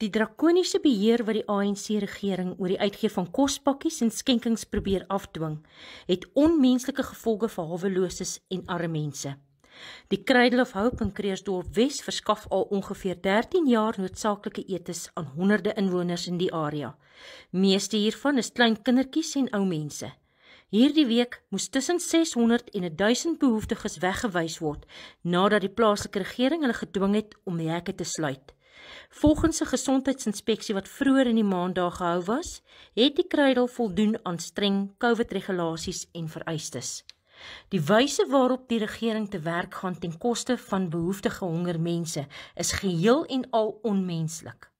Die drakoniese beheer wat die ANC regering oor die uitgee van kospakkies en skenkings probeer afdwing, het onmenslike gevolge vir haweloses en arme mense. Die Cradle of Hope in Kreeusdorp Wes verskaf al ongeveer 13 jaar noodsaaklike etes aan honderde inwoners in die area. Meeste hiervan is klein kindertjies en ou mense. Hierdie week moes tussen 600 en 1000 behoeftiges weggewys word nadat die plaaslike regering hulle gedwing het om die hekke te sluit. Volgens 'n gesondheidsinspeksie wat vroeër in die maand daar gehou was, het die kruidel voldoen aan streng COVID-regulasies en vereistes. Die wyse waarop die regering te werk gaan ten koste van behoeftige honger mense is geheel en al onmenslik.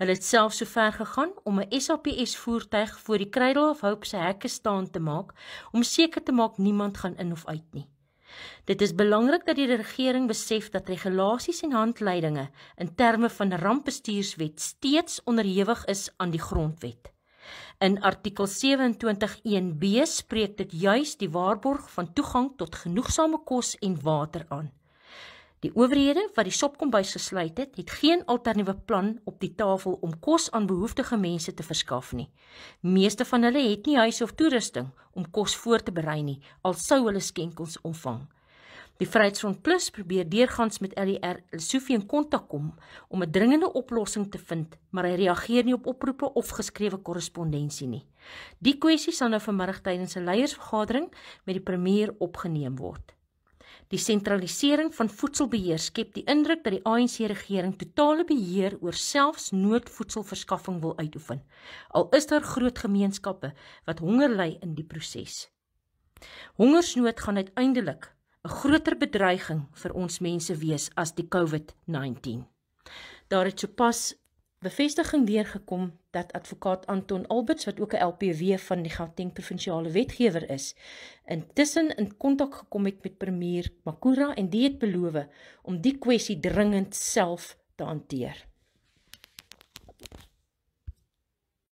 Hulle het self so ver gegaan om 'n SAPS voertuig voor die Cradle of Hope se hekke staan te maak om seker te maak niemand gaan in of uit nie. Dit is belangrik dat die regering besef dat regulasies en handleidinge in terme van rampbestuurswet steeds onderhewig is aan die grondwet. In artikel 27.1b spreek dit juis die waarborg van toegang tot genoegsame kos en water aan. Die owerhede wat die sopkombuis gesluit het, het geen alternatiewe plan op die tafel om kos aan behoeftige mense te verskaf nie. Meeste van hulle het nie huis of toerusting om kos voor te berei nie, al sou hulle skenkels ontvang. Die Vryheidsfront Plus probeer deurgangs met e LER Sofie in kontak kom om 'n dringende oplossing te vind, maar hy reageer nie op oproepe of geskrewe korrespondensie nie. Die kwessie sal nou vanmiddag tydens 'n leiersvergadering met die premier opgeneem word. Die sentralisering van voedselbeheer skep die indruk dat die ANC regering totale beheer oor selfs noodvoedselverskaffing wil uitoefen. Al is daar groot gemeenskappe wat honger ly in die proses. Hongersnood gaan uiteindelik 'n groter bedreiging vir ons mense wees as die COVID-19. Daar het sopas bevestiging deurgekom dat advokaat Anton Alberts wat ook 'n LPW van die Gauteng provinsiale wetgewer is, intussen in kontak gekom het met premier Makura en dit beloof om die kwessie dringend self te hanteer.